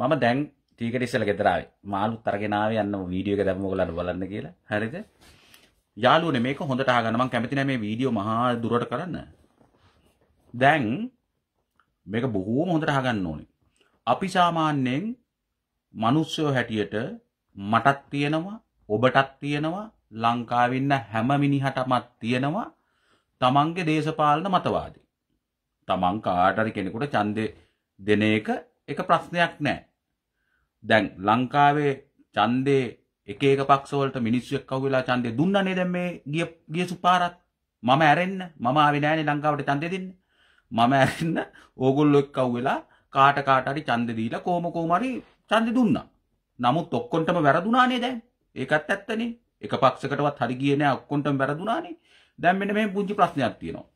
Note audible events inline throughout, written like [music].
මම දැන් ටීකට ඉස්සල ගෙදරාවේ මාළුත් අරගෙනාවේ යන්න වීඩියෝ එක දැම්ම ඔයගලන්ට බලන්න කියලා. හරිද? යාළුවනේ මේක හොඳට අහගන්න මම කැමති නෑ මේ වීඩියෝ මහා දුරට කරන්න. දැන් මේක බොහෝම හොඳට අහගන්න ඕනේ. අපි සාමාන්‍යයෙන් මිනිස්සු හැටියට මටත් තියෙනවා ඔබටත් තියෙනවා ලංකාවේ ඉන්න හැම මිනිහටමත් තියෙනවා තමන්ගේ දේශපාලන මතවාදී. තමන් කාට හරි කෙනෙකුට ඡන්දේ දෙන එක එක ප්‍රශ්නයක් නෑ. දැන් ලංකාවේ ඡන්දේ එක එක පක්ෂවලට මිනිස්සු එක්ක අහුවෙලා ඡන්දේ දුන්නනේ දැන් මේ ගිය ගියසු පාරත් මම ඇරෙන්න මම ආවේ නෑනේ ලංකාවට ඡන්දේ දෙන්න. මම ඇරෙන්න ඕගොල්ලෝ එක්ක අහුවෙලා කාට කාට හරි ඡන්දේ දීලා කොහොම කොහොම හරි ඡන්දේ දුන්නා. නමුත් ඔක්කොන්ටම වැරදුනානේ දැන්. ඒකත් ඇත්තනේ. එක පක්ෂකටවත් හරි ගියේ නෑ ඔක්කොන්ටම වැරදුනානේ. දැන් මෙන්න මේ පුංචි ප්‍රශ්නයක් තියෙනවා.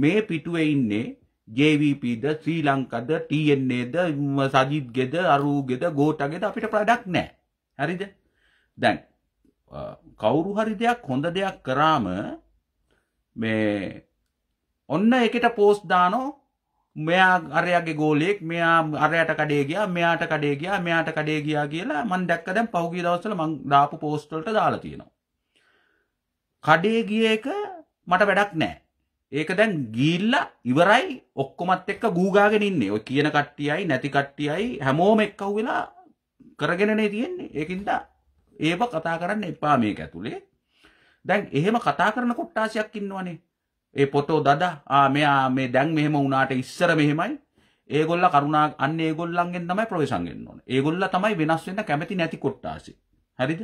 මේ පිටුවේ ඉන්නේ ජවිපද ශ්‍රී ලංකද ටන්නේද සජීත් ගෙද අරූගෙද ගෝටගෙද අපිට ප්‍රඩක් නෑ හරිද දැන් කවුරු හරි දෙයක් හොඳ දෙයක් කරාම මේ ඔන්න එකට පෝස් දානෝ මෙයා අරයාගේ ගෝලෙක් මෙයා අරයට කඩේ ගියා මෙයාට කඩේ ගියා මෙයාට කඩේ ගියා කියලා මන් දැක්ක දැන් පහුගිය දවස්වල මං දාපු පෝස්ට් වලට දාලා තියෙනවා කඩේ ගිය එක මට වැඩක් නෑ ඒක දැන් ගිල්ලා ඉවරයි ඔක්කොමත් එක්ක ගූගාගෙන ඉන්නේ. ඔය කියන කට්ටියයි නැති කට්ටියයි හැමෝම එක්කහුව වෙලා කරගෙනනේ තියෙන්නේ. ඒකින්ද ඒව කතා කරන්න එපා මේක ඇතුලේ. දැන් එහෙම කතා කරන කොට්ටාසියක් ඉන්නවනේ. ඒ පොතෝ දදා ආ මෙයා මේ දැන් මෙහෙම වුණාට ඉස්සර මෙහෙමයි. ඒගොල්ල කරුණා අන්න ඒගොල්ලන්ගෙන් තමයි ප්‍රවේශම් ගෙන්න ඕනේ. ඒගොල්ල තමයි වෙනස් වෙන්න කැමති නැති කොට්ටාසි. හරිද?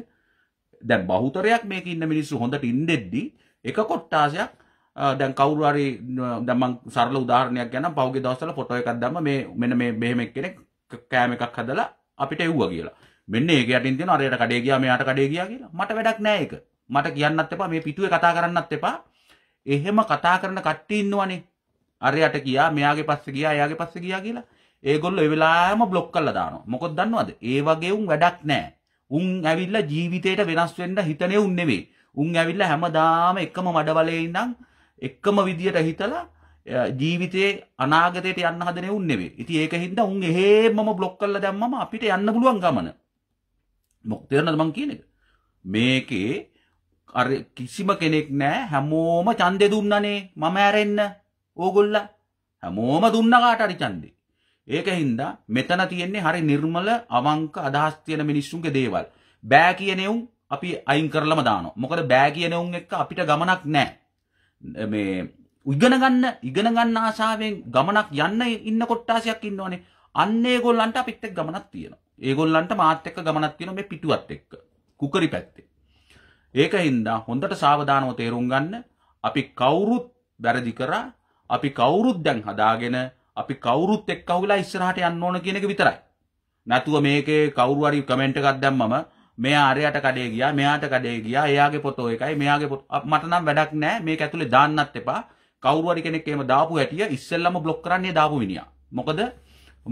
දැන් බහුතරයක් මේක ඉන්න මිනිස්සු හොඳට ඉඳෙද්දි එක කොට්ටාසයක් දැන් කවුරු හරි දැන් මම සරල උදාහරණයක් ගන්නම් පහුගිය දවස්වල ෆොටෝ එකක් දැම්ම මේ මෙන්න මේ මෙහෙම එක්කෙනෙක් කෑම එකක් හදලා අපිට එව්වා කියලා. මෙන්න ඒක යටින් තියෙන අරයට කඩේ ගියා මෙයාට කඩේ ගියා කියලා. මට වැඩක් නෑ ඒක. මට කියන්නත් එපා මේ පිටුවේ කතා කරන්නත් එපා. එහෙම කතා කරන කට්ටිය ඉන්නවනේ. අරයට ගියා මෙයාගේ පස්සේ ගියා එයාගේ පස්සේ ගියා කියලා. ඒගොල්ලෝ ඒ වෙලාවෙම බ්ලොක් කරලා දානවා. මොකද දන්නවද? ඒ වගේ උන් වැඩක් නෑ. උන් ඇවිල්ලා ජීවිතේට වෙනස් වෙන්න හිතනේ උන් නෙමෙයි. උන් ඇවිල්ලා හැමදාම එකම මඩවලේ ඉඳන් එක්කම විදියට හිතලා ජීවිතේ අනාගතයට යන්න හදන උන් නෙවෙයි. ඉතින් ඒක හින්දා උන් එහෙමම බ්ලොක් කරලා දැම්මම අපිට යන්න පුළුවන් ගමන. මොකද තේරෙනවද මං කියන එක? මේකේ අර කිසිම කෙනෙක් නෑ හැමෝම ඡන්දේ දුන්නනේ මම ඇරෙන්න ඕගොල්ලා හැමෝම දුන්න කාට හරි ඡන්දේ. ඒක හින්දා මෙතන තියෙන්නේ හරි නිර්මල අවංක අදහස් තියෙන මිනිස්සුන්ගේ දේවල්. බෑ කියන අපි අයින් කරලම දානවා. මොකද බෑ කියන උන් එක්ක අපිට ගමනක් නැහැ. මේ ඉගෙන ගන්න ඉගෙන ගන්න ආශාවෙන් ගමනක් යන්න ඉන්න කොට්ටාසයක් ඉන්නවනේ. අන්න ඒගොල්ලන්ට අපිත් එක්ක ගමනක් තියෙනවා. ඒගොල්ලන්ට මාත් එක්ක ගමනක් තියෙනවා මේ පිටුවත් එක්ක. කුකරි පැත්තේ. ඒක හින්දා හොඳට සාවධානව තේරුම් ගන්න අපි කවුරුත් වැරදි කරා අපි කවුරුත් දැන් හදාගෙන අපි කවුරුත් එක්ක අහුලා ඉස්සරහට යන්න ඕන කියන එක විතරයි. නැතුව මේකේ කවුරු හරි කමෙන්ට් එකක් දැම්මම මෙයා අරයට කඩේ ගියා මෙයාට කඩේ ගියා එයාගේ පොතෝ එකයි මෙයාගේ පොත මට නම් වැඩක් නැහැ මේක ඇතුලේ දාන්නත් එපා කවුරු හරි කෙනෙක් එහෙම දාපු හැටිය ඉස්සෙල්ලම බ්ලොක් කරන්නේ දාපු මිනිහා මොකද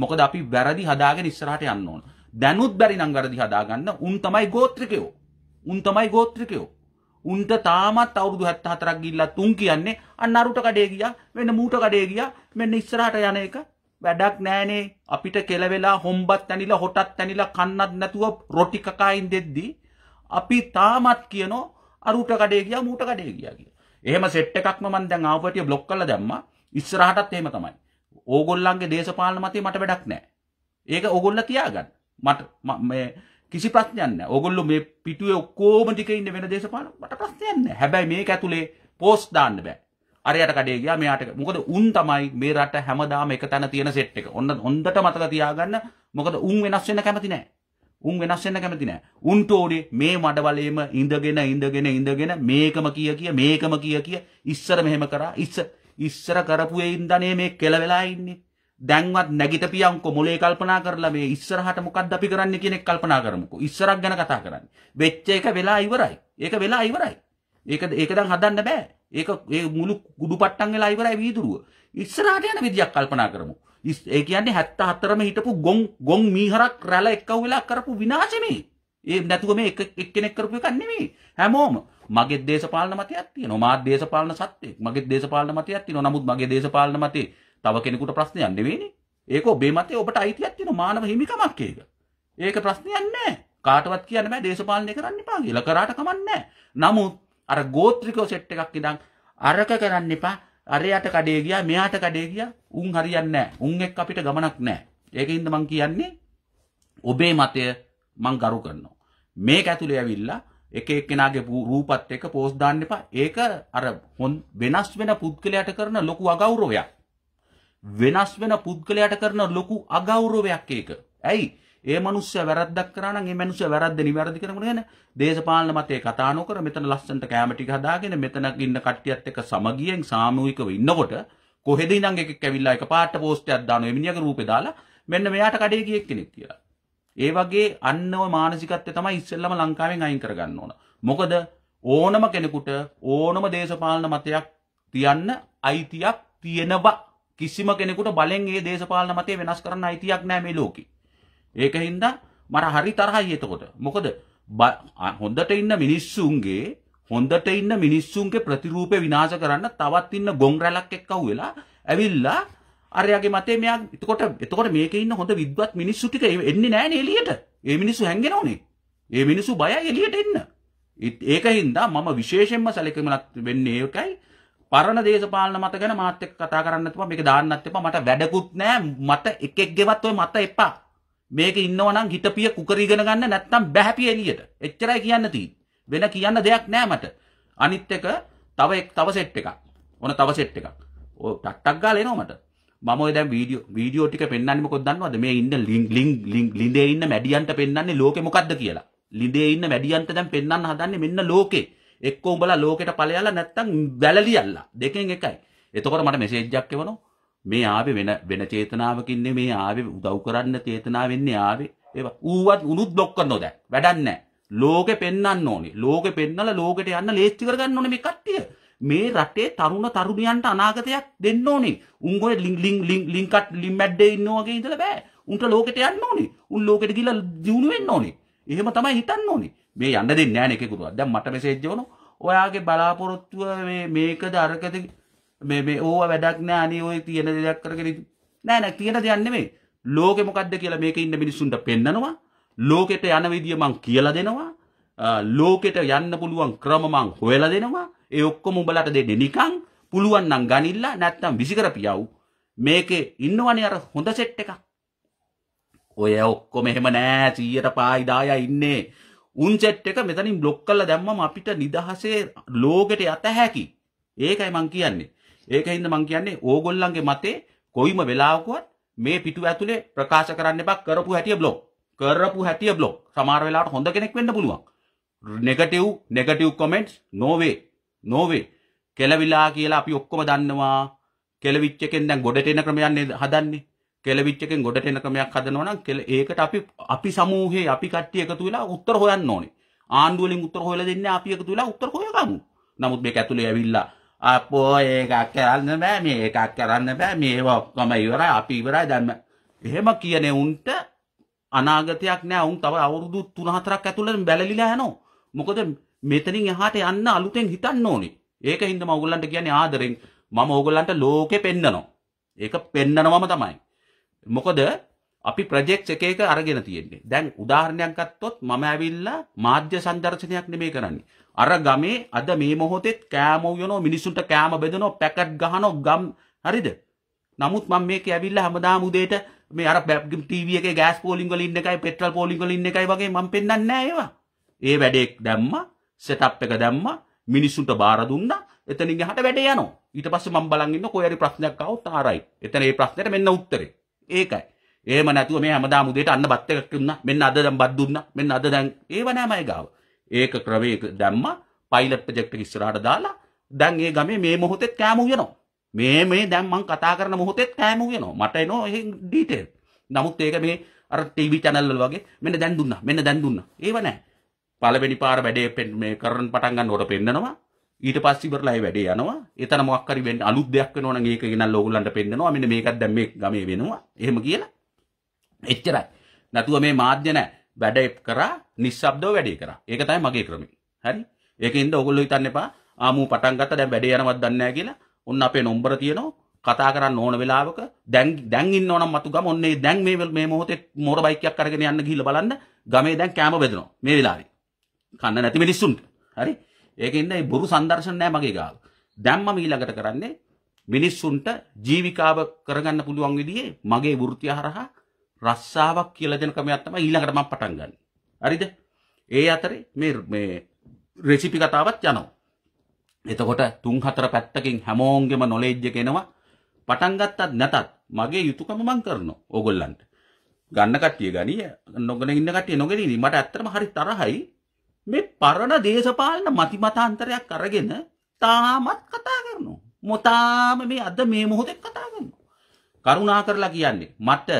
මොකද අපි වැරදි හදාගෙන ඉස්සරහට යන්න ඕන දැනුත් බැරි නම් වැරදි හදාගන්න උන් තමයි ගෝත්‍රිකයෝ උන් තමයි ගෝත්‍රිකයෝ උන්ට තාමත් අවුරුදු 74ක් ගිහිල්ලා තුන් කියන්නේ අන්න අරුට කඩේ ගියා මෙන්න මූට කඩේ ගියා මෙන්න ඉස්සරහට යන එක වැඩක් නෑනේ අපිට කෙලවෙලා හොම්බත් ඇනිලා හොටත් ඇනිලා කන්නත් නැතුව රොටි කකායින් දෙද්දි අපි තාමත් කියනෝ අරුට කඩේ ගියා මූට කඩේ ගියා කියලා. එහෙම සෙට් එකක්ම මම දැන් ආපටිය බ්ලොක් කරලා දැම්මා. ඉස්සරහටත් එහෙම තමයි. ඕගොල්ලන්ගේ දේශපාලන මතේ මට වැඩක් නෑ. ඒක ඕගොල්ලෝ තියාගන්න. මට මේ කිසි ප්‍රශ්නයක් නෑ. ඕගොල්ලෝ මේ පිටුවේ ඔක්කොම ටික ඉන්නේ වෙන දේශපාලන මට ප්‍රශ්නයක් නෑ. හැබැයි මේක ඇතුලේ පෝස්ට් දාන්න බෑ. අරයට කඩේ ගියා මෙයාට මොකද උන් තමයි මේ රට හැමදාම එක තැන තියෙන සෙට් එක. ඔන්න හොඳට මතක තියාගන්න මොකද උන් වෙනස් වෙන්න කැමති නැහැ. උන් වෙනස් වෙන්න කැමති නැහැ. උන්ට ඕනේ මේ මඩවලේම ඉඳගෙන ඉඳගෙන ඉඳගෙන මේකම කිය කිය මේකම කිය කිය ඉස්සර මෙහෙම කරා ඉස්ස ඉස්සර කරපු ඉන්දනේ මේ කෙල වෙලා ඉන්නේ. දැන්වත් නැගිටපියන්කො මොලේ කල්පනා කරලා මේ ඉස්සරහට මොකක්ද අපි කරන්න කියන එක කල්පනා කරමුකෝ. ඉස්සරක් ගැන කතා කරන්නේ. වෙච්ච එක වෙලා ඉවරයි. ඒක වෙලා ඉවරයි. ඒක ඒක දැන් හදන්න බෑ. ඒක ඒ මුළු කුඩු පට්ටන් වෙලා ඉවරයි වීදුරුව. ඉස්සරහට යන විදියක් කල්පනා කරමු. ඒ කියන්නේ 74ම හිටපු ගොන් ගොන් මීහරක් රැළ එක්කව වෙලා කරපු විනාශෙ මේ. ඒ නැතුව මේ එක එක්කෙනෙක් කරපු එකක් නෙමෙයි. හැමෝම මගේ දේශපාලන මතයක් තියෙනවා. මාත් දේශපාලන සත්‍යයක්. මගේ දේශපාලන මතයක් තියෙනවා. නමුත් මගේ දේශපාලන මතේ තව කෙනෙකුට ප්‍රශ්නයක් නෙවෙයිනේ. ඒක ඔබේ මතේ ඔබට අයිතියක් තියෙනවා. මානව හිමිකමක් ඒක. ඒක ප්‍රශ්නයක් නෑ. කාටවත් කියන්න බෑ දේශපාලනය කරන්න එපා කියලා. කරාට කමක් නෑ. නමුත් අර ගෝත්‍රිකෝ සෙට් එකක් ඉඳන් අරක කරන්න එපා අරයට කඩේ ගියා මෙයාට කඩේ ගියා උන් හරියන්නේ නැහැ. උන් එක්ක අපිට ගමනක් නැහැ. ඒකින්ද මං කියන්නේ ඔබේ මතය මං ගරු කරනවා. මේක ඇතුලේ ඇවිල්ලා එක එක්කෙනාගේ රූපත් එක්ක පෝස්ට් දාන්න එපා. ඒක අර වෙනස් වෙන පුද්ගලයාට කරන ලොකු අගෞරවයක්. වෙනස් වෙන පුද්ගලයාට කරන ලොකු අගෞරවයක් ඒක. ඇයි? ඒ මනුස්්‍ය වැරදක් කරන මනුස වැරද නිවැරදි කරන න දේශපාලන මතේ කතානොකර මෙතන ලස්සට කෑමටි හදාගෙන මෙතන ඉන්න කට්ටියත් එක සමගියෙන් සාමූිකව ඉන්නකොට කොහෙද ඉඳන් එක කැවිල්ලා එක පාට පෝස්ටයක් දාන මිනිියක රූප දාලා මෙන්න මෙයාට කඩේ ගියෙක් කෙනෙක් කියලා. ඒ වගේ අන්නව මානසිකත්වය තමයි ඉස්සෙල්ලම ලංකාවෙන් අයින් කරගන්න ඕන. මොකද ඕනම කෙනෙකුට ඕනම දේශපාලන මතයක් තියන්න අයිතියක් තියෙනවා. කිසිම කෙනෙකුට බලෙන් ඒ දේශපාලන මතය වෙනස් කරන්න අයිතියක් නෑ මේ ලෝකේ. ඒක හින්දා මට හරි තරහයි එතකොට. මොකද හොඳට ඉන්න මිනිස්සුන්ගේ හොඳට ඉන්න මිනිස්සුන්ගේ ප්‍රතිරූපේ විනාශ කරන්න තවත් ඉන්න ගොන් රැලක් එක්ක වෙලා ඇවිල්ලා අරයාගේ මතේ මෙයා එතකොට එතකොට මේකේ ඉන්න හොඳ විද්වත් මිනිස්සු ටික එන්නේ නැහනේ එළියට. ඒ මිනිස්සු හැංගෙනෝනේ. ඒ මිනිස්සු බයයි එළියට එන්න. ඒක හින්දා මම විශේෂයෙන්ම සැලකීමක් වෙන්නේ ඒකයි. පරණ දේශපාලන මත ගැන මාත් එක්ක කතා කරන්න එපා. මේක දාන්නත් එපා. මට වැඩකුත් නැහැ. මට එකෙක් ගෙවත් ඔය මත එපා. මේක ඉන්නවනම් හිටපිය කුකර ඉගෙන ගන්න නැත්නම් බැහැපිය එළියට. එච්චරයි කියන්න තියෙන්නේ. වෙන කියන්න දෙයක් නෑ මට. අනිත් එක තව එක් තව සෙට් එකක්. ඕන තව සෙට් එකක්. ඔය ටක්ටක් ගාලා එනවා මට. මම ඔය දැන් වීඩියෝ වීඩියෝ ටික පෙන්වන්නේ මොකද දන්නවද? මේ ඉන්න ලිඳේ ඉන්න මැඩියන්ට පෙන්වන්නේ ලෝකෙ මොකද්ද කියලා. ලිඳේ ඉන්න මැඩියන්ට දැන් පෙන්වන්න හදන්නේ මෙන්න ලෝකේ. එක්ක උඹලා ලෝකෙට ඵලයලා නැත්තම් වැලලියල්ලා. දෙකෙන් එකයි. එතකොට මට මෙසේජ් එකක් එවනවා. මේ ආවේ වෙන වෙන චේතනාවකින් නෙමේ ආවේ උදව් කරන්න චේතනාවෙන්නේ ආවේ ඒවා ඌවත් උනුත් බ්ලොක් කරනෝ දැන් වැඩක් නැහැ ලෝකෙ පෙන්වන්න ඕනේ ලෝකෙ පෙන්නලා ලෝකෙට යන්න ලේස්ති කරගන්න ඕනේ මේ කට්ටිය මේ රටේ තරුණ තරුණියන්ට අනාගතයක් දෙන්න ඕනේ උන් ඔය ලින් ලින් ලින් ලින් කට් ලින් මැඩ්ඩේ ඉන්නෝ වගේ ඉඳලා බෑ උන්ට ලෝකෙට යන්න ඕනේ උන් ලෝකෙට ගිහලා දිනු වෙන්න ඕනේ එහෙම තමයි හිතන්න ඕනේ මේ යන්න දෙන්නේ නැහැ නේ කෙකුරුවා දැන් මට මෙසේජ් එවනවා ඔයාගේ බලාපොරොත්තුව මේ මේකද අරකද මේ ඕව වැඩක් නෑ අනේ ඔය තියෙන දෙයක් කරගෙන නෑ නෑ තියෙන දෙයක් නෙමෙයි ලෝකෙ මොකද්ද කියලා මේකේ ඉන්න මිනිස්සුන්ට පෙන්නනවා ලෝකෙට යන විදිය මං කියලා දෙනවා ලෝකෙට යන්න පුළුවන් ක්‍රම මං හොයලා දෙනවා ඒ ඔක්කොම උඹලට දෙන්නේ නිකන් පුළුවන් නම් ගනිල්ලා නැත්තම් විසිකර පියව් මේකේ ඉන්නවනේ අර හොඳ සෙට් එකක් ඔය ඔක්කොම එහෙම නෑ 100ට 5යි 10යි ඉන්නේ උන් සෙට් එක මෙතනින් බ්ලොක් කරලා දැම්මම අපිට නිදහසේ ලෝකෙට යත හැකි ඒකයි මං කියන්නේ ඒකින්ද මම කියන්නේ ඕගොල්ලන්ගේ මතේ කොයිම වෙලාවකවත් මේ පිටුව ඇතුලේ ප්‍රකාශ කරන්න එපා කරපු හැටිය බ්ලොක් කරපු හැටිය බ්ලොක් සමහර වෙලාවට හොඳ කෙනෙක් වෙන්න පුළුවන් negative negative comments no way no way කෙලවිලා කියලා අපි ඔක්කොම දන්නවා කෙලවිච් එකෙන් දැන් ගොඩට එන ක්‍රමයක් නේද හදන්නේ කෙලවිච් එකෙන් ගොඩට එන ක්‍රමයක් හදනවා නම් ඒකට අපි අපි සමූහයේ අපි කට්ටිය එකතු වෙලා උත්තර හොයන්න ඕනේ ආණ්ඩුව වලින් උත්තර හොයලා දෙන්නේ අපි එකතු වෙලා උත්තර හොයගමු නමුත් මේක ඇතුලේ ඇවිල්ලා අපෝ ඒකක් කරන්න බෑ මේ එකක් කරන්න බෑ මේ ඔක්කොම ඉවරයි අපි ඉවරයි දැන් එහෙම කියනේ උන්ට අනාගතයක් නෑ උන් තව අවුරුදු 3-4ක් ඇතුළත බැලලිලා යනවා මොකද මෙතනින් එහාට යන්න අලුතෙන් හිතන්න ඕනේ ඒක හින්දා මම ඕගොල්ලන්ට කියන්නේ ආදරෙන් මම ඕගොල්ලන්ට ලෝකෙ පෙන්නනවා ඒක පෙන්නනවම තමයි මොකද අපි ප්‍රොජෙක්ට්ස් එක එක අරගෙන තියෙන්නේ දැන් උදාහරණයක් ගත්තොත් මම ඇවිල්ලා මාධ්‍ය සංදර්ශනයක් නෙමෙයි කරන්නේ අර ගමේ අද මේ මොහොතෙත් කෑම උයනෝ මිනිසුන්ට කෑම බෙදනෝ පැකට් ගහනෝ ගම් හරිද? නමුත් මම මේක ඇවිල්ලා හැමදාම උදේට මේ අර ටීවී එකේ ගෑස් පෝලිං වල ඉන්න එකයි පෙට්‍රල් පෝලිං වල ඉන්න එකයි වගේ මම පෙන්වන්නේ නැහැ ඒවා. ඒ වැඩේ දැම්මා, සෙටප් එක දැම්මා, මිනිසුන්ට බාර දුන්නා. එතනින් එහාට වැඩේ යනවා. ඊට පස්සේ මම බලන් ඉන්න කොයි හරි ප්‍රශ්නයක් ආවොත් ආරයි. එතන ඒ ප්‍රශ්නෙට මෙන්න උත්තරේ. ඒකයි. එහෙම නැතුව මේ හැමදාම උදේට අන්න බත් එකක් දුන්නා. මෙන්න අද දැන් බත් දුන්නා. මෙන්න අද දැන් ඒව නෑ මයි ගාව. ඒක ක්‍රවේ දැම්ම පයිලට් ප්‍රජෙක්ට ඉස්සරහට දාලා දැන් ඒ ගමේ මේ මොහොතෙත් කෑම වෙනවා මේ මේ දැන් මං කතා කරන මොහොතෙත් කෑම වෙනවා මට එනවා ඒ ඩීටේල් නමුත් ඒක මේ අර ටීවී channel වල වගේ මෙන්න දැන් දුන්නා මෙන්න දැන් දුන්නා ඒව නැහැ පළවෙනි පාර වැඩේ මේ කරන් පටන් ගන්නකොට පෙන්නනවා ඊට පස්සේ ඉවරලා ඒ වැඩේ යනවා එතන මොකක් හරි වෙන්න අලුත් දෙයක් වෙනවා නම් ඒක ගෙනල්ලා ඕගොල්ලන්ට පෙන්නනවා මෙන්න මේකත් දැන් මේ ගමේ වෙනවා එහෙම කියලා එච්චරයි නැතුව මේ මාධ්‍ය නැහැ වැඩ කරා නිස්සබ්දව වැඩේ කරා. ඒක තමයි මගේ ක්‍රමය. හරි? ඒකෙන්ද ඕගොල්ලෝ හිතන්න එපා. ආ මූ පටන් ගත්තා දැන් වැඩේ යනවත් දන්නේ නැහැ කියලා. ඔන්න අපේ නම්බර තියෙනවා. කතා කරන්න ඕන වෙලාවක දැන් දැන් ඉන්නව නම් මතු ගම ඔන්නේ දැන් මේ මේ මොහොතේ මෝර බයික් එකක් අරගෙන යන්න ගිහිල්ලා බලන්න ගමේ දැන් කැම බෙදනවා මේ වෙලාවේ. කන්න නැති මිනිස්සුන්ට. හරි? ඒකෙන්ද මේ බොරු සම්දර්ශන නැහැ මගේ ගාව. දැන් මම ඊළඟට කරන්නේ මිනිස්සුන්ට ජීවිකාව කරගන්න පුළුවන් විදිහේ මගේ වෘත්තිය හරහා රස්සාවක් කියලා දෙන ක්‍රමයක් තමයි ඊළඟට මම පටන් ගන්නේ. අරිද ඒ අතරේ මේ මේ රෙසිපි කතාවත් යනවා. එතකොට තුන් හතර පැත්තකින් හැමෝන්ගෙම නොලෙජ්ජ කෙනවා පටන් ගත්තත් නැතත් මගේ යුතුයකම මම කරනවා ඕගොල්ලන්ට. ගන්න කට්ටිය ගනිය නොගෙන ඉන්න කට්ටිය නොගෙන ඉඳි මට ඇත්තටම හරි තරහයි මේ පරණ දේශපාලන මතිමතාන්තරයක් අරගෙන තාමත් කතා කරනවා. මොතාම මේ අද මේ මොහොතේ කතා කරනවා. කරුණා කරලා කියන්නේ මට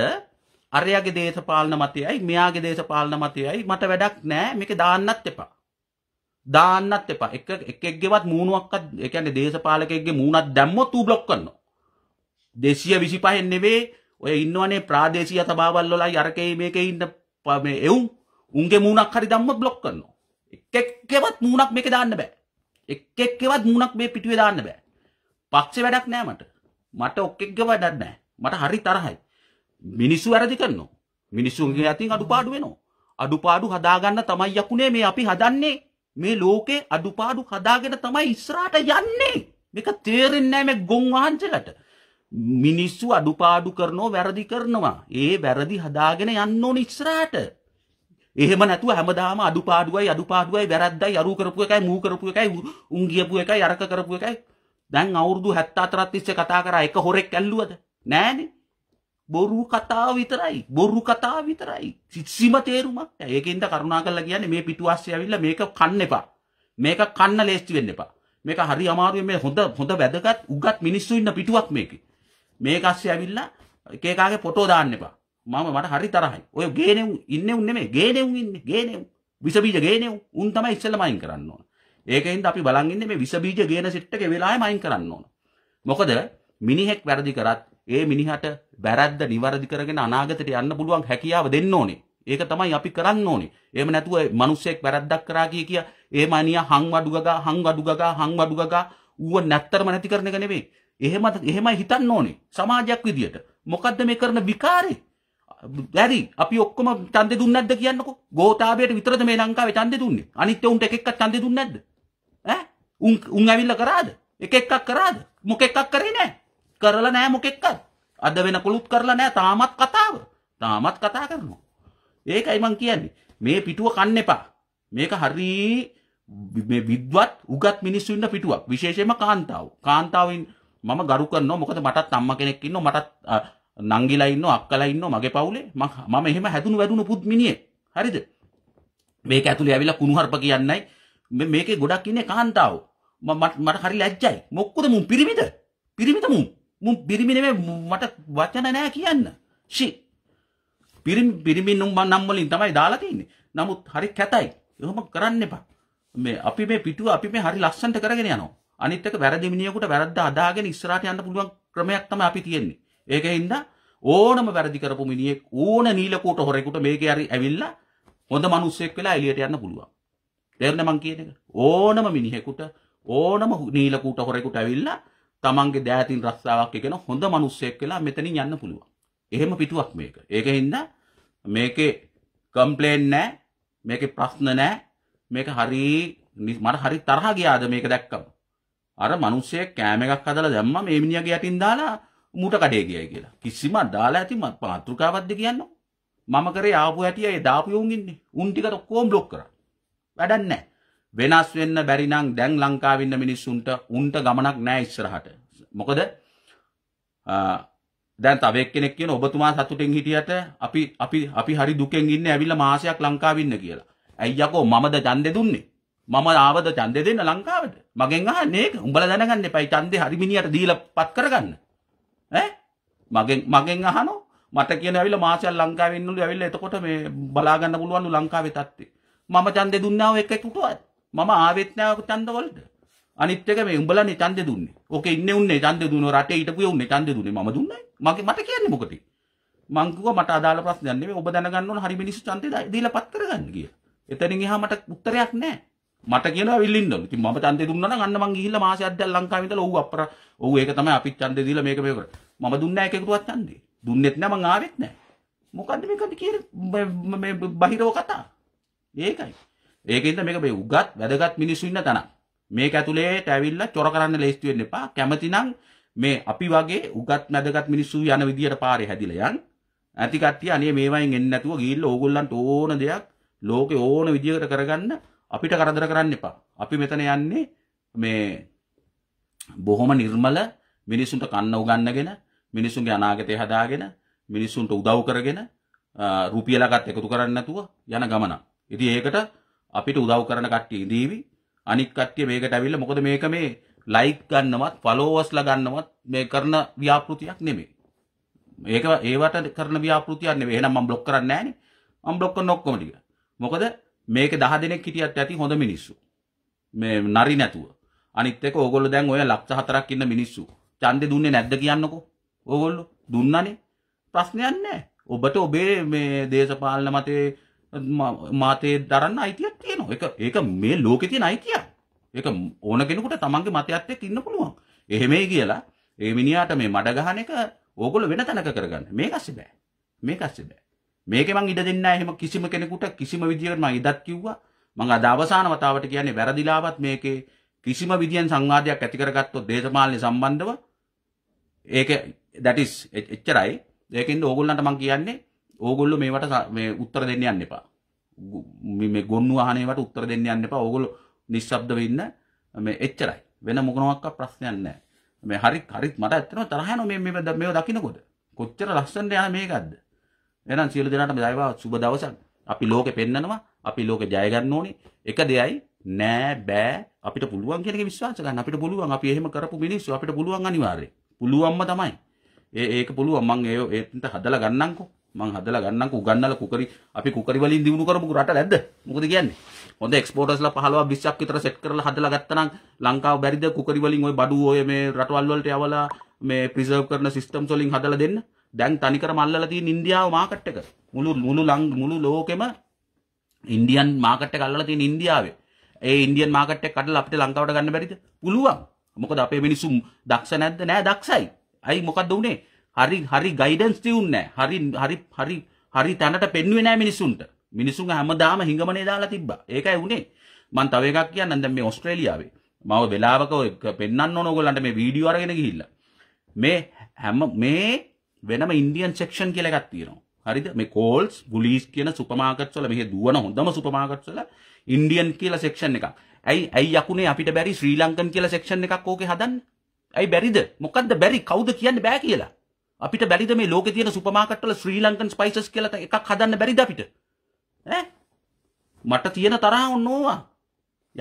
අරයාගේ දේශපාලන මතයයි මෙයාගේ දේශපාලන මතයයි මට වැඩක් නෑ මේක දාන්නත් එපා. දාන්නත් එපා. එක එකෙක්ගේවත් මූණුවක්වත් ඒ කියන්නේ දේශපාලකෙක්ගේ මූණක් දැම්මොත් ඌ බ්ලොක් කරනවා. 225 නෙවෙයි ඔය ඉන්නවනේ ප්‍රාදේශීය සභාවල් වලයි අරකේ මේකේ ඉන්න මේ එවුන් උන්ගේ මූණක් හරි දැම්මොත් බ්ලොක් කරනවා. එක එක්කෙවත් මූණක් මේකේ දාන්න බෑ. එක එක්කෙවත් මූණක් මේ පිටුවේ දාන්න බෑ. පක්ෂේ වැඩක් නෑ මට. මට ඔක්කෙක්ගේ වැඩක් නෑ. මට හරි තරහයි. මිනිස්සු වැරදි කරනවා. මිනිස්සුන්ගේ අතින් අඩුපාඩු වෙනවා. අඩුපාඩු හදාගන්න තමයි යකුනේ මේ අපි හදන්නේ. මේ ලෝකේ අඩුපාඩු හදාගෙන තමයි ඉස්සරහට යන්නේ. මේක තේරෙන්නේ නැහැ මේ ගොන් වහන්සලට. මිනිස්සු අඩුපාඩු කරනෝ වැරදි කරනවා. ඒ වැරදි හදාගෙන යන්න ඕන ඉස්සරහට. එහෙම නැතුව හැමදාම අඩුපාඩුවයි අඩුපාඩුවයි වැරද්දයි අරු කරපු එකයි මූ කරපු එකයි උන් ගියපු එකයි අරක කරපු එකයි දැන් අවුරුදු 74ක් තිස්සේ කතා කරා එක හොරෙක් ඇල්ලුවද? නෑනේ. බොරු කතාව විතරයි බොරු කතාව විතරයි සිත්සිම තේරුමක් නැහැ. ඒකෙන්ද කරුණා කරලා කියන්නේ මේ පිටුවස්සේ ඇවිල්ලා මේක කන්න එපා. මේක කන්න ලේස්ති වෙන්න එපා. මේක හරි අමාරුයි මේ හොඳ හොඳ වැදගත් උගත් මිනිස්සු ඉන්න පිටුවක් මේකේ. මේක ඇස්සේ ඇවිල්ලා එක එකාගේ ෆොටෝ දාන්න එපා. මම මට හරි තරහයි. ඔය ගේනෙව් ඉන්නේ උන් නෙමෙයි. ගේනෙව් ඉන්නේ. ගේනෙව්. විස බීජ ගේනෙව්. උන් තමයි ඉස්සෙල්ලම අයින් කරන්න ඕන. ඒකෙන්ද අපි බලන් ඉන්නේ මේ විස බීජ ගේන සෙට් එකේ වෙලාවෙම අයින් කරන්න ඕන. මොකද මිනිහෙක් වැරදි කරත් ඒ මිනිහට වැරද්ද නිවැරදි කරගෙන අනාගතයට යන්න පුළුවන් හැකියාව දෙන්න ඕනේ. ඒක තමයි අපි කරන්න ඕනේ. එහෙම නැතුව මිනිස්සෙක් වැරද්දක් කරා කිය කිය ඒ මනියා හං වඩු ගගා හං වඩු ගගා හං වඩු ගගා ඌව නැත්තරම නැති කරන එක නෙවෙයි. එහෙම එහෙමයි හිතන්න ඕනේ සමාජයක් විදියට. මොකද්ද මේ කරන විකාරේ? බැරි අපි ඔක්කොම ඡන්දෙ දුන්නේ නැද්ද කියන්නකෝ. ගෝඨාභයට විතරද මේ ලංකාවේ ඡන්දෙ දුන්නේ? අනිත් උන්ට එක එකක් ඡන්දෙ දුන්නේ නැද්ද? ඈ? උන් උන් ඇවිල්ලා කරාද? එක එකක් කරාද? මොකෙක්ක් කරේ නැහැ. කරලා නෑ මොකෙක්වත්. අද වෙනකොලුත් කරලා නෑ තාමත් කතාව. තාමත් කතා කරනවා. ඒකයි මං කියන්නේ. මේ පිටුව කන්න එපා. මේක හරි මේ විද්වත් උගත් මිනිස්සු ඉන්න පිටුවක්. විශේෂයෙන්ම කාන්තාව. කාන්තාවින් මම ගරු කරනවා. මොකද මටත් අම්මා කෙනෙක් ඉන්නවා. මටත් නංගිලා ඉන්නවා. අක්කලා ඉන්නවා. මගේ පවුලේ. මම එහෙම හැදුණු වැඩුණු පුත් මිනිහෙක්. හරිද? මේක ඇතුලේ ඇවිල්ලා කුණුහරුප කියන්නේ මේකේ ගොඩක් ඉන්නේ කාන්තාවෝ. මට හරි ලැජ්ජයි. මොක්කද මුන් පිරිමිද? පිරිමිද මුන්? මුම් පිරිමි නෙමෙයි මට වචන නෑ කියන්න. ෂි. පිරිමි පිරිමි නම් නම් වලින් තමයි දාලා තින්නේ. නමුත් හරි කැතයි. එහෙම කරන්න එපා. මේ අපි මේ පිටුව අපි මේ හරි ලස්සනට කරගෙන යනවා. අනිත් එක වැරදි මිනිහෙකුට වැරද්ද අදාගෙන ඉස්සරහට යන්න පුළුවන් ක්‍රමයක් තමයි අපි තියෙන්නේ. ඒකෙන්ද ඕනම වැරදි කරපු මිනිහෙක් ඕන නීලකෝට හොරෙකුට මේකේ හරි ඇවිල්ලා හොඳ මිනිස්සෙක් වෙලා එළියට යන්න පුළුවන්. තේරෙනවද මං කියන එක? ඕනම මිනිහෙකුට ඕනම නීලකෝට හොරෙකුට ඇවිල්ලා තමන්ගේ දෑතින් රස්සාවක් එකන හොඳ මනුස්සයෙක් වෙලා මෙතනින් යන්න පුළුවන්. එහෙම පිටුවක් මේක. ඒක හින්දා මේකේ කම්ප්ලේන් නෑ. මේකේ ප්‍රශ්න නෑ. මේක හරි මට හරි තරහ ගියාද මේක දැක්කම. අර මනුස්සයෙක් කෑම එකක් හදලා දැම්මම මේ මිනිහගේ යටින් දාලා මූට කඩේ ගියයි කියලා. කිසිම දාලා ඇති මත් පාත්‍රිකාවක්ද කියන්නේ. මම කරේ ආපු හැටිය ඒ දාපු යෝන් ඉන්නේ. උන් ටිකට ඔක්කොම බ්ලොක් කරා. වැඩක් නැහැ. වෙනස් වෙන්න බැරි නම් දැන් ලංකාවේ ඉන්න මිනිස්සුන්ට උන්ට ගමනක් නෑ ඉස්සරහට. මොකද දැන් තව එක්කෙනෙක් කියන ඔබතුමා සතුටෙන් හිටියට අපි අපි අපි හරි දුකෙන් ඉන්නේ ඇවිල්ලා මාසයක් ලංකාවේ ඉන්න කියලා. ඇයි යකෝ මමද ඡන්දේ දුන්නේ? මම ආවද ඡන්දේ දෙන්න ලංකාවට? මගෙන් අහන්නේ ඒක. උඹලා දැනගන්න එපයි ඡන්දේ හරි මිනිහට දීලා පත් කරගන්න. ඈ? මගෙන් මගෙන් අහනෝ මට කියන ඇවිල්ලා මාසයක් ලංකාවේ ඉන්නලු ඇවිල්ලා එතකොට මේ බලා ගන්න පුළුවන් ලංකාවේ තත්ත්වේ. මම ඡන්දේ දුන්නා ඔය එක එකටවත්. මම ආවෙත් නෑ ඡන්ද වලට. අනිත් එක මේ උඹලානේ ඡන්දේ දුන්නේ. ඕකේ ඉන්නේ උන්නේ ඡන්දේ දුන්නෝ රටේ හිටපු උන්නේ ඡන්දේ දුන්නේ මම දුන්නේ. මගේ මට කියන්නේ මොකටද? මං කිව්වා මට අදාළ ප්‍රශ්නයක් නෙමෙයි ඔබ දැනගන්න ඕන හරි මිනිස්සු ඡන්දේ දීලා පත් කරගන්න කියලා. එතනින් එහා මට උත්තරයක් නැහැ. මට කියනවා විල්ලින්න ඕනේ. ඉතින් මම ඡන්දේ දුන්නා නම් අන්න මං ගිහිල්ලා මාසයක් දැන් ලංකාවේ ඉඳලා ඔව් අප්පර ඔව් ඒක තමයි අපි ඡන්දේ දීලා මේක මේක කරා. මම දුන්නේ නැහැ එකකටවත් ඡන්දේ. දුන්නෙත් නැහැ මං ආවෙත් නැහැ. මොකද්ද මේකද කියන්නේ මේ බහිරව කතා. ඒකයි. ඒකෙන්ද මේක මේ උගත් වැදගත් මිනිස්සු ඉන්න තැනක්. මේක ඇතුලේට ඇවිල්ලා චොර කරන්න ලේස්ති වෙන්න එපා. කැමතිනම් මේ අපි වගේ උගත් වැදගත් මිනිස්සු යන විදියට පාරේ හැදිලා යන්න. ඇති කට්ටිය අනේ මේවයින් එන්නේ නැතුව ගිහිල්ලා ඕගොල්ලන්ට ඕන දෙයක් ලෝකේ ඕන විදියකට කරගන්න අපිට කරදර කරන්න එපා. අපි මෙතන යන්නේ මේ බොහොම නිර්මල මිනිසුන්ට කන්න උගන්නගෙන මිනිසුන්ගේ අනාගතය හදාගෙන මිනිසුන්ට උදව් කරගෙන රුපියලකට එකතු කරන්නේ නැතුව යන ගමන. ඉතින් ඒකට අපිට උදව් කරන කට්ටිය ඉදීවි අනිත් කට්ටිය මේකට ඇවිල්ලා මොකද මේක මේ ලයික් ගන්නවත් ෆලෝවර්ස්ලා ගන්නවත් මේ කරන ව්‍යාපෘතියක් නෙමෙයි. මේක ඒවට කරන ව්‍යාපෘතියක් නෙමෙයි. එහෙනම් මම බ්ලොක් කරන්නේ නැහනේ. මම බ්ලොක් කරන ඔක්කොම ටික. මොකද මේක 10 දෙනෙක් හිටියත් ඇති හොඳ මිනිස්සු. මේ නරි නැතුව. අනිත් එක ඕගොල්ලෝ දැන් ඔය ලක්ෂ හතරක් ඉන්න මිනිස්සු. ඡන්දේ දුන්නේ නැද්ද කියන්නකෝ. ඕගොල්ලෝ දුන්නනේ. ප්‍රශ්නයක් නැහැ. ඔබට ඔබේ මේ දේශපාලන මතේ මාතේ දරන්න අයිතියක් තියෙනවා. ඒක ඒක මේ ලෝකේ තියෙන අයිතියක්. ඒක ඕන කෙනෙකුට තමන්ගේ මතයත් එක්ක ඉන්න පුළුවන්. එහෙමයි කියලා ඒ මිනිහාට මේ මඩ ගහන එක ඕගොල්ලෝ වෙන තැනක කරගන්න. මේක අස්සේ බෑ. මේක අස්සේ බෑ. මේකේ මං ඉඩ දෙන්නේ නැහැ එහෙම කිසිම කෙනෙකුට කිසිම විදියකට මං ඉඩක් කිව්වා. මං අද අවසාන වතාවට කියන්නේ වැරදිලාවත් මේකේ කිසිම විදියෙන් සංවාදයක් ඇති කරගත්තොත් දේශපාලන සම්බන්ධව ඒක that is එච්චරයි. ඒකෙන්ද ඕගොල්ලන්ට මං කියන්නේ ඕගොල්ලෝ මේවට මේ උත්තර දෙන්න යන්න එපා. මේ ගොන්නු අහනේවට උත්තර දෙන්න යන්න එපා. ඕගොල්ලෝ නිශ්ශබ්ද වෙන්න මේ එච්චරයි. වෙන මොකනවත් ප්‍රශ්නයක් නැහැ. මේ හරි හරිත් මට ඇත්තම තරහ යනවා මේ මේ මේව දකින්නකොට. කොච්චර ලස්සනට යන මේකක්ද? එහෙනම් සියලු දෙනාටම ජයවා සුබ දවසක්. අපි ලෝකෙ පෙන්නනවා. අපි ලෝකෙ ජය ගන්න ඕනේ. එක දෙයයි නෑ බෑ අපිට පුළුවන් කියන එක විශ්වාස ගන්න. අපිට පුළුවන්. අපි එහෙම කරපු මිනිස්සු අපිට පුළුවන් අනිවාර්යයෙන්. පුළුවන්ම තමයි. ඒ ඒක පුළුවන්. මම ඒ ඒත් හදලා ගන්නම්කෝ. මං හදලා ගන්නම්කෝ උගන්නලා කුකරි අපි කුකරි වලින් දිනු කරපු රට නැද්ද මොකද කියන්නේ හොඳ එක්ස්පෝර්ටර්ස්ලා 15 20ක් විතර සෙට් කරලා හදලා ගත්තනම් ලංකාව බැරිද කුකරි වලින් ওই බඩු ඔය මේ රටවල් වලට යවලා මේ ප්‍රිසර්ව් කරන සිස්ටම්ස් වලින් හදලා දෙන්න දැන් තනිකරම අල්ලලා තියෙන ඉන්දියාව මාකට් එක මුළු මුළු මුළු ලෝකෙම ඉන්දියන් මාකට් එක අල්ලලා තියෙන ඉන්දියාවේ ඒ ඉන්දියන් මාකට් එක කඩලා අපිට ලංකාවට ගන්න බැරිද පුළුවන් මොකද අපේ මිනිස්සු දක්ෂ නැද්ද නෑ දක්ෂයි අයි මොකද්ද උනේ හරි හරි ගයිඩන්ස් තියුන්නේ හරි හරි හරි හරි තැනට පෙන්වුවේ නෑ මිනිසුන්ට. මිනිසුන් හැමදාම හිඟමනේ දාලා තිබ්බා. ඒකයි උනේ. මම තව එකක් කියන්නම් දැන් මේ ඕස්ට්‍රේලියාවේ. මම වෙලාවක පෙන්වන්න ඕන ඕගොල්ලන්ට මේ වීඩියෝ අරගෙන ගිහිල්ලා. මේ හැම මේ වෙනම ඉන්දියන් සෙක්ෂන් කියලා එකක් තියෙනවා. හරිද? මේ කෝල්ස්, බුලීස් කියන සුපර් මාකට්ස් වල මෙහි දුවන හොඳම සුපර් මාකට්ස් වල ඉන්දියන් කියලා සෙක්ෂන් එකක්. ඇයි ඇයි යකුනේ අපිට බැරි ශ්‍රී ලංකන් කියලා සෙක්ෂන් එකක් ඕකේ හදන්න? ඇයි බැරිද? මොකද්ද බැරි? කවුද කියන්න බෑ කියලා. අපිට බැරිද මේ ලෝකේ තියෙන සුපර් මාකට් වල ශ්‍රී ලංකන් ස්පයිසස් කියලා එකක් හදන්න බැරිද අපිට? ඈ මට තියෙන තරහ ඕනවා.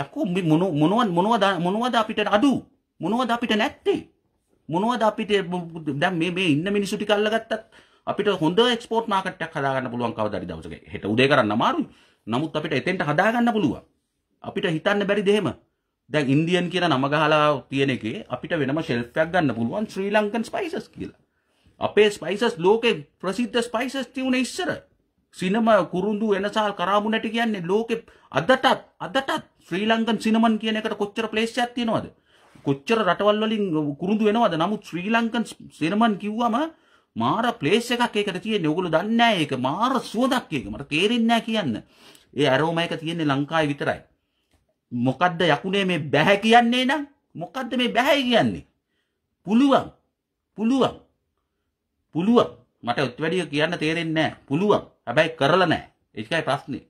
යකෝ මොනවද මොනවද මොනවද අපිට අඩු? මොනවද අපිට නැත්තේ? මොනවද අපිට දැන් මේ මේ ඉන්න මිනිස්සු ටික අල්ලගත්තත් අපිට හොඳ එක්ස්පෝර්ට් මාකට් එකක් හදාගන්න පුළුවන් කවදාරි දවසක. හෙට උදේ කරන්න අමාරුයි. නමුත් අපිට එතෙන්ට හදාගන්න පුළුවන්. අපිට හිතන්න බැරිද එහෙම? දැන් ඉන්දියන් කියන නම ගහලා තියෙන එකේ අපිට වෙනම ෂෙල්ෆ් එකක් ගන්න පුළුවන් ශ්‍රී ලංකන් ස්පයිසස් කියලා. අපේ ස්පයිසස් ලෝකෙ ප්‍රසිද්ධ ස්පයිසස් තිවුණ ඉස්සර සිනම කුරුන්දු වෙනසාල් කරාමුණට කියන්නේ ලෝකෙ අදටත් අදටත් ශ්‍රී ලංකන් සිනමන් කියන එකට කොච්චර ප්ලේස්යක් තියෙනවද කොච්චර රටවල් වලින් කුරුඳු වෙනවද නමුත් ශ්‍රී ලංකන් සිනමන් කිව්වම මාර ප්ලේස් එකක් ඒකට තියෙන්නේ ඔයගොල්ලෝ දන්නේ නැහැ ඒක මාර සුවඳක් ඒක මට තේරෙන්නේ නැහැ කියන්න ඒ ඇරෝමා එක තියෙන්නේ ලංකාවේ විතරයි මොකද්ද යකුනේ මේ බැහැ කියන්නේ නම් මොකද්ද මේ බැහැ කියන්නේ පුළුවන් පුළුවන් පුළුවන් මට ඔත් වැඩිය කියන්න තේරෙන්නේ නැහැ පුළුවන් හැබැයි කරලා නැහැ ඒකයි ප්‍රශ්නේ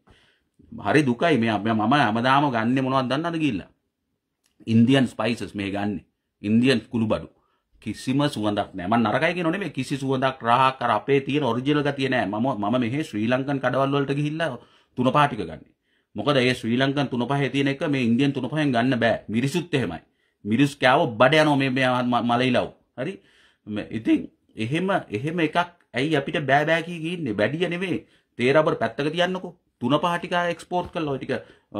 හරි දුකයි මේ මම හැමදාම ගන්නෙ මොනවද දන්නවද කියලා ඉන්දියන් ස්පයිසස් මේ ගන්නෙ ඉන්දියන් කුළුබඩු කිසිම සුවඳක් නෑ මම නරකයි කියනෝ නෙමෙයි කිසි සුවඳක් රහක් අර අපේ තියෙන ඔරිජිනල් ගතිය නෑ මම මම මෙහි ශ්‍රී ලංකන් කඩවල් වලට ගිහිල්ලා තුන පහ ටික ගන්නෙ මොකද ඒ ශ්‍රී ලංකන් තුන පහේ තියෙන එක මේ ඉන්දියන් තුන පහෙන් ගන්න බෑ මිරිසුත් එහෙමයි මිරිස් කෑව බඩ යනවා මේ මලයිලව් හරි ඉතින් එහෙම එහෙම එකක් ඇයි අපිට බෑ බෑ කී කියන්නේ වැඩිය නෙමෙයි තේ රබර් පැත්තක තියන්නකෝ තුන පහ ටික එක්ස්පෝර්ට් කරලා ඔය ටික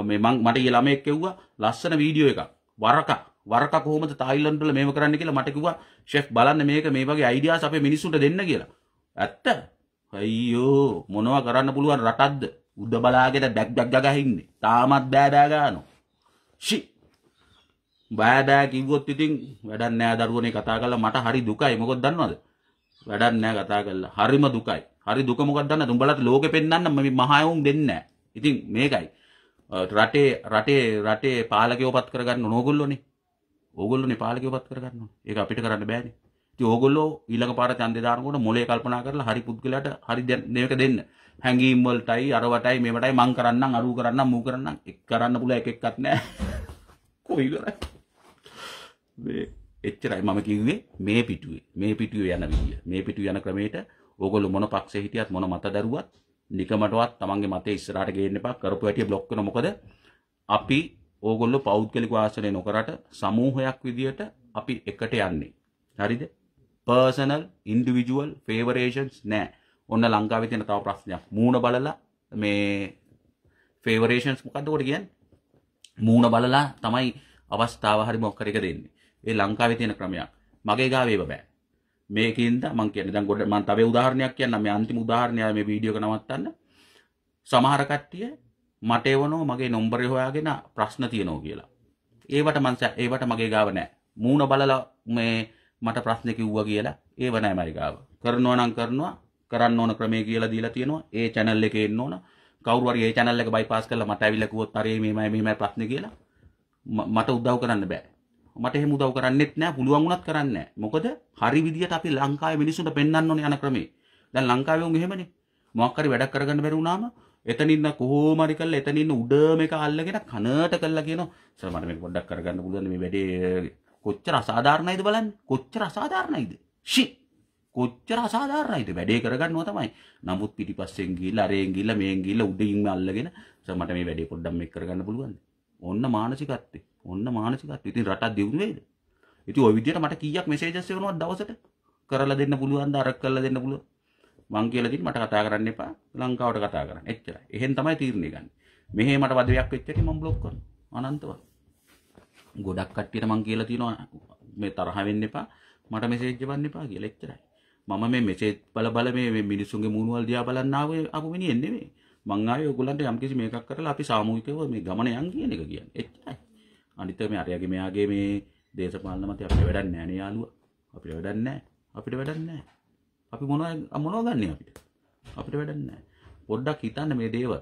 මේ මං මට ඊ ළමයෙක් කිව්වා ලස්සන වීඩියෝ එකක් වරක වරක කොහොමද තායිලන්ඩ් වල මේව කරන්න කියලා මට කිව්වා ෂෙෆ් බලන්න මේක මේ වගේ අයිඩියාස් අපේ මිනිස්සුන්ට දෙන්න කියලා ඇත්ත අයියෝ මොනවා කරන්න පුළුවන් රටක්ද උඩ බලාගෙන බැක් බැක් ගගා ඉන්නේ තාමත් බෑ බෑ ගන්නවා ෂි බෑ බෑ කිව්වොත් ඉතින් වැඩක් නෑ දරුවනේ කතා කරලා මට හරි දුකයි මොකද දන්නවද වැඩක් නෑ කතා කරලා. හරිම දුකයි. හරි දුක මොකක්ද දන්නද? උඹලට ලෝකෙ පෙන්වන්න මේ මහයවුම් දෙන්නේ නෑ. ඉතින් මේකයි. රටේ රටේ රටේ පාලකයෝපත් කරගන්න ඕගොල්ලෝනේ. ඕගොල්ලෝනේ පාලකයෝපත් කරගන්න ඕනේ. ඒක අපිට කරන්න බෑනේ. ඉතින් ඕගොල්ලෝ ඊළඟ පාර ඡන්දේ දානකොට මොලේ කල්පනා කරලා හරි පුද්ගලයාට හරි මේක දෙන්න. හැංගීම් වලටයි අරවටයි මේවටයි මං කරන්නම් අරු කරන්නම් මූ කරන්නම් එක් කරන්න පුළුවන් එක එක්කත් නෑ. [laughs] කොයි කරන්නේ? මේ එච්චරයි මම කිව්වේ මේ පිටුවේ මේ පිටුවේ යන විදිය මේ පිටුවේ යන ක්‍රමයට ඕගොල්ලෝ මොන පක්ෂේ හිටියත් මොන මත දරුවත් නිකමටවත් තමන්ගේ මතේ ඉස්සරහට ගේන්න එපා කරපු හැටි બ્લોක් කරන මොකද අපි ඕගොල්ලෝ පෞද්ගලික වාසනය නොකරට සමූහයක් විදියට අපි එකට යන්නේ හරිද පර්සනල් ඉන්ඩිවිජුවල් ෆේවරේෂන්ස් නෑ ඔන්න ලංකාවේ තියෙන තව ප්‍රශ්නයක් මූණ බලලා මේ ෆේවරේෂන්ස් මොකද්ද උඩ කියන්නේ මූණ බලලා තමයි අවස්ථාව හරි මොකක් හරි එක දෙන්නේ ඒ ලංකාවේ තියෙන ක්‍රමයක්. මගේ ගාවේ ඒව බෑ. මේකින්ද මං කියන්නේ දැන් ගොඩ මං තව උදාහරණයක් කියන්නම් මේ අන්තිම උදාහරණය මේ වීඩියෝ එක නවත්තන්න. සමහර කට්ටිය මට එවනෝ මගේ නම්බරේ හොයාගෙන ප්‍රශ්න තියෙනවා කියලා. ඒවට මං ඒවට මගේ ගාව නෑ. මූණ බලලා මේ මට ප්‍රශ්න කිව්වා කියලා ඒව නෑ මගේ ගාව. කරනවා නම් කරනවා කරන්න ඕන ක්‍රමය කියලා දීලා තියෙනවා. ඒ channel එකේ එන්න ඕන. කවුරු හරි ඒ channel එක bypass කරලා මට ඇවිල්ලා කිව්වොත් හරි මේමයි මේමයි ප්‍රශ්නේ කියලා මට උදව් කරන්න බෑ. මට එහෙම උදව් කරන්නෙත් නෑ පුළුවන් වුණත් කරන්නේ නෑ. මොකද හරි විදියට අපි ලංකාවේ මිනිස්සුන්ට පෙන්වන්න ඕනේ යන ක්‍රමේ. දැන් ලංකාවේ උන් එහෙමනේ. මොකක් හරි වැඩක් කරගන්න බැරි වුණාම එතනින්න කොහොම හරි කරලා එතනින්න උඩම එක අල්ලගෙන කනට කළා කියනවා. සර මට මේක පොඩ්ඩක් කරගන්න පුළුවන් මේ වැඩේ කොච්චර අසාධාරණයිද බලන්න. කොච්චර අසාධාරණයිද? ෂි. කොච්චර අසාධාරණයිද වැඩේ කරගන්නවා තමයි. නමුත් පිටිපස්සෙන් ගිහිල්ලා අරෙන් ගිහිල්ලා මෙන් ගිහිල්ලා උඩින්ම අල්ලගෙන සර මට මේ වැඩේ පොඩ්ඩක් මේක කරගන්න පුළුවන්ද? ඔන්න මානසිකත්වේ ඔන්න මානසිකත්වය. ඉතින් රටක් දියුණු වෙයිද? ඉතින් ওই විදිහට මට කීයක් මැසේජස් එනවද දවසට? කරලා දෙන්න පුළුවන්ද? අරක් කරලා දෙන්න පුළුවන්. මං කියලා දෙන්න මට කතා කරන්න එපා. ලංකාවට කතා කරන්න. එච්චරයි. එහෙන් තමයි තීරණය ගන්න. මෙහෙ මට වදයක් වෙච්ච එක මම બ્લોක් කරනවා. අනන්තව. ගොඩක් කට්ටියට මං කියලා තියෙනවා මේ තරහ වෙන්න එපා. මට මෙසේජ් එවන්න එපා කියලා එච්චරයි. මම මේ මෙසේජ් බල බල මේ මිනිස්සුන්ගේ මූණවල් දිහා බලන්න ආවේ ආපු මිනිහෙන් නෙමෙයි. මං ආවේ ඔයගොල්ලන්ට යම්කිසි මේකක් කරලා අපි සාමූහිකව මේ ගමන යන් කියන එක කියන්නේ. එච්චරයි. අනිත මේ අරයාගේ මෙයාගේ මේ දේශපාලන මත අපිට වැඩක් නැහැ නේ යාළුවා. අපිට වැඩක් නැහැ. අපිට වැඩක් නැහැ. අපි මොනවා මොනවා ගන්නෙ අපිට? අපිට වැඩක් නැහැ. පොඩ්ඩක් හිතන්න මේ දේවල්.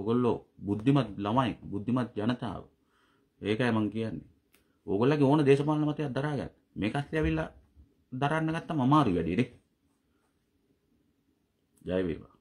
ඔගොල්ලෝ බුද්ධිමත් ළමයි, බුද්ධිමත් ජනතාව. ඒකයි මම කියන්නේ. ඕගොල්ලගේ ඕන දේශපාලන මතයක් දරාගන්න. මේකත් ඇවිල්ලා දරන්න ගත්තම අමාරු වැඩේ නේ. ජය වේවා.